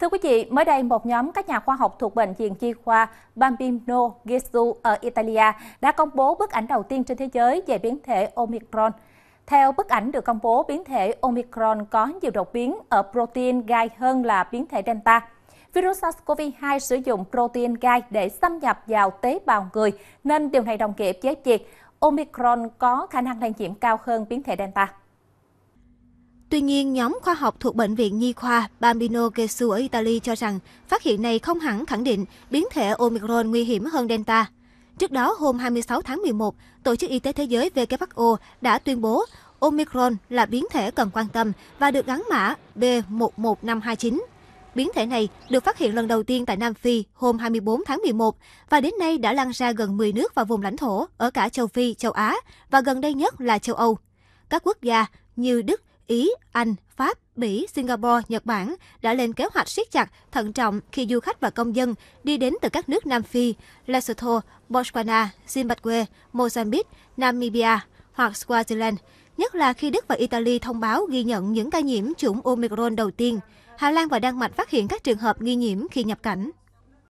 Thưa quý vị, mới đây một nhóm các nhà khoa học thuộc Bệnh viện Chi khoa Bambino Gesù ở Italia đã công bố bức ảnh đầu tiên trên thế giới về biến thể Omicron. Theo bức ảnh được công bố, biến thể Omicron có nhiều đột biến ở protein gai hơn là biến thể Delta. Virus SARS-CoV-2 sử dụng protein gai để xâm nhập vào tế bào người, nên điều này đồng nghĩa với việc Omicron có khả năng lây nhiễm cao hơn biến thể Delta. Tuy nhiên, nhóm khoa học thuộc Bệnh viện Nhi khoa Bambino Gesù ở Italy cho rằng phát hiện này không hẳn khẳng định biến thể Omicron nguy hiểm hơn Delta. Trước đó, hôm 26 tháng 11, Tổ chức Y tế Thế giới WHO đã tuyên bố Omicron là biến thể cần quan tâm và được gắn mã B11529. Biến thể này được phát hiện lần đầu tiên tại Nam Phi hôm 24 tháng 11 và đến nay đã lan ra gần 10 nước và vùng lãnh thổ ở cả châu Phi, châu Á và gần đây nhất là châu Âu. Các quốc gia như Đức, Ý, Anh, Pháp, Bỉ, Singapore, Nhật Bản đã lên kế hoạch siết chặt, thận trọng khi du khách và công dân đi đến từ các nước Nam Phi, Lesotho, Botswana, Zimbabwe, Mozambique, Namibia hoặc Swaziland, nhất là khi Đức và Italy thông báo ghi nhận những ca nhiễm chủng Omicron đầu tiên. Hà Lan và Đan Mạch phát hiện các trường hợp nghi nhiễm khi nhập cảnh.